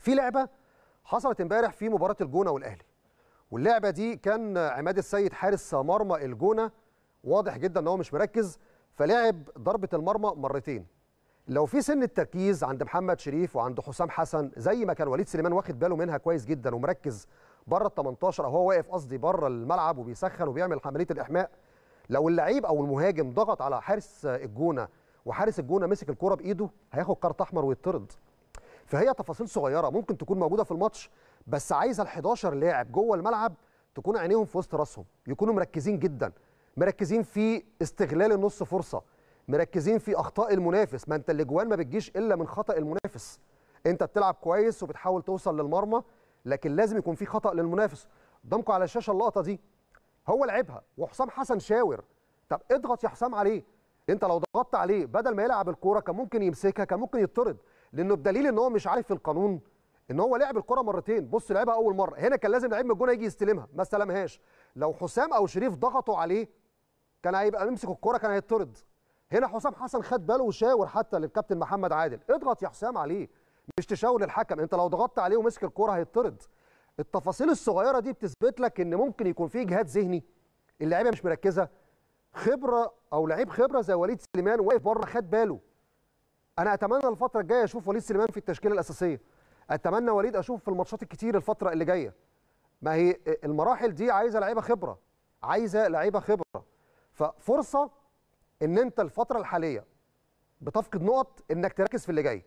في لعبه حصلت امبارح في مباراه الجونه والاهلي واللعبه دي كان عماد السيد حارس مرمى الجونه واضح جدا ان هو مش مركز فلعب ضربه المرمى مرتين لو في سن التركيز عند محمد شريف وعند حسام حسن زي ما كان وليد سليمان واخد باله منها كويس جدا ومركز بره ال 18 او هو واقف قصدي بره الملعب وبيسخن وبيعمل عمليه الاحماء لو اللعيب او المهاجم ضغط على حارس الجونه وحارس الجونه مسك الكوره بايده هياخد كارت احمر ويطرد فهي تفاصيل صغيره ممكن تكون موجوده في الماتش بس عايزه ال 11 لاعب جوه الملعب تكون عينيهم في وسط راسهم يكونوا مركزين جدا مركزين في استغلال النص فرصه مركزين في اخطاء المنافس ما انت الاجوان ما بتجيش الا من خطا المنافس انت بتلعب كويس وبتحاول توصل للمرمى لكن لازم يكون في خطا للمنافس قدامكم على الشاشه اللقطه دي هو لعبها وحسام حسن شاور طب اضغط يا حسام عليه انت لو ضغطت عليه بدل ما يلعب الكوره كان ممكن يمسكها كان ممكن يطرد لانه بدليل ان هو مش عارف القانون ان هو لعب الكره مرتين بص لعبها اول مره هنا كان لازم لعيب من الجون يجي يستلمها ما استلمهاش لو حسام او شريف ضغطوا عليه كان هيبقى يمسك الكره كان هيطرد هنا حسام حسن خد باله وشاور حتى للكابتن محمد عادل اضغط يا حسام عليه مش تشاور للحكم انت لو ضغطت عليه ومسك الكره هيطرد التفاصيل الصغيره دي بتثبت لك ان ممكن يكون في جهاد ذهني اللعيبه مش مركزه خبره او لعيب خبره زي وليد سليمان واقف بره خد باله انا اتمنى الفتره الجايه اشوف وليد سليمان في التشكيله الاساسيه اتمنى وليد اشوف في الماتشات الكتير الفتره اللي جايه ما هي المراحل دي عايزه لعيبه خبره عايزه لعيبه خبره ففرصه ان انت الفتره الحاليه بتفقد نقط انك تركز في اللي جاي